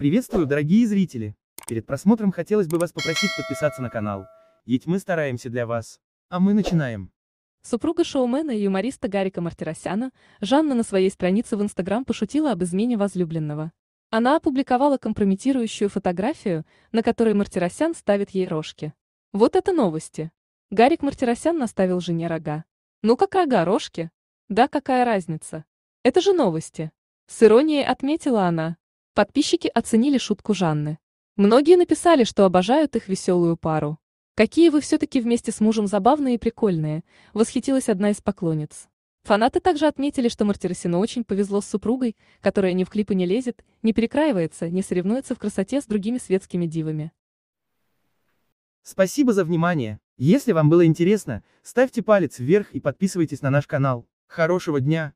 Приветствую, дорогие зрители! Перед просмотром хотелось бы вас попросить подписаться на канал, ведь мы стараемся для вас. А мы начинаем. Супруга шоумена и юмориста Гарика Мартиросяна, Жанна на своей странице в Инстаграм пошутила об измене возлюбленного. Она опубликовала компрометирующую фотографию, на которой Мартиросян ставит ей рожки. Вот это новости. Гарик Мартиросян наставил жене рога. Ну как рога, рожки? Да какая разница? Это же новости. С иронией отметила она, Подписчики оценили шутку Жанны. Многие написали, что обожают их веселую пару. «Какие вы все-таки вместе с мужем забавные и прикольные», — восхитилась одна из поклонниц. Фанаты также отметили, что Мартиросину очень повезло с супругой, которая ни в клипы не лезет, не перекраивается, не соревнуется в красоте с другими светскими дивами. Спасибо за внимание. Если вам было интересно, ставьте палец вверх и подписывайтесь на наш канал. Хорошего дня!